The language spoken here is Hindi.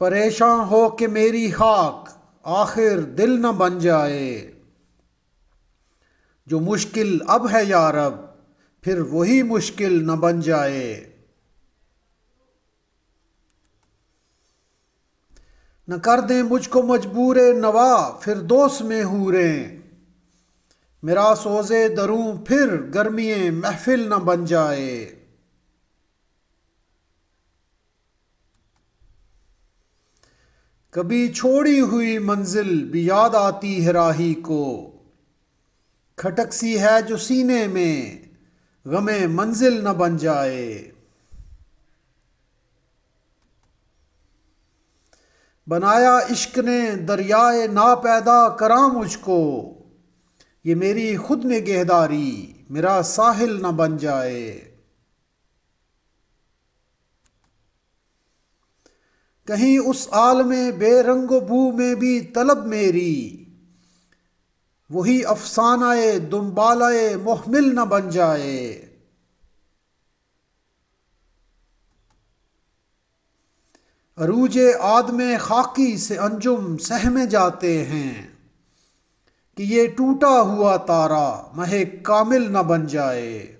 परेशान हो कि मेरी खाक आखिर दिल न बन जाए जो मुश्किल अब है यार अब फिर वही मुश्किल न बन जाए न कर दें मुझको मजबूर नवा फिर दोस्त में हूरें मेरा सोजे दरूं फिर गर्मी महफिल न बन जाए कभी छोड़ी हुई मंजिल भी याद आती है राही को खटक सी है जो सीने में गमे मंजिल न बन जाए बनाया इश्क ने दरियाए ना पैदा करा मुझको ये मेरी खुद ने गहदारी मेरा साहिल न बन जाए कहीं उस आल में बेरंग बू में भी तलब मेरी वही अफसानाए दुम्बालाए मोहमिल न बन जाए रूजे आदमे खाकी से अंजुम सहमे जाते हैं कि ये टूटा हुआ तारा महे कामिल न बन जाए